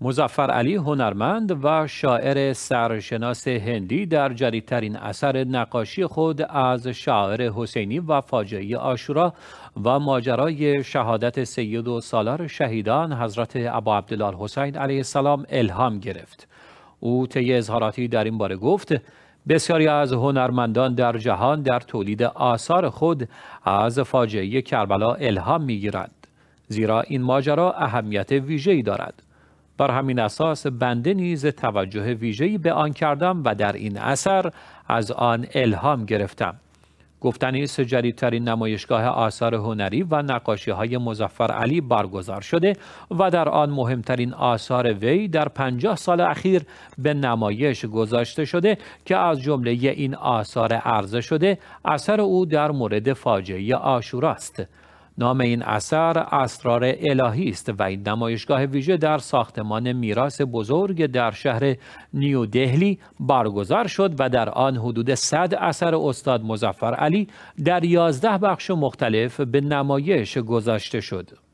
مزفر علی هنرمند و شاعر سرشناس هندی در جدیدترین اثر نقاشی خود از شاعر حسینی و فاجعه آشورا و ماجرای شهادت سید و سالار شهیدان حضرت ابا عبدالله حسین علیه السلام الهام گرفت او طی اظهاراتی در این باره گفت بسیاری از هنرمندان در جهان در تولید آثار خود از فاجعه کربلا الهام گیرند. زیرا این ماجرا اهمیت ویژه‌ای دارد بر همین اساس بنده نیز توجه ویژه‌ای به آن کردم و در این اثر از آن الهام گرفتم گفتنی است جدیدترین نمایشگاه آثار هنری و نقاشی های مزفر علی برگزار شده و در آن مهمترین آثار وی در پنجاه سال اخیر به نمایش گذاشته شده که از جمله این آثار عرضه شده اثر او در مورد فاجعه آشوراست. است. نام این اثر اسرار الهی است و این نمایشگاه ویژه در ساختمان میراث بزرگ در شهر نیو دهلی برگزار شد و در آن حدود 100 اثر استاد مزفر علی در 11 بخش مختلف به نمایش گذاشته شد.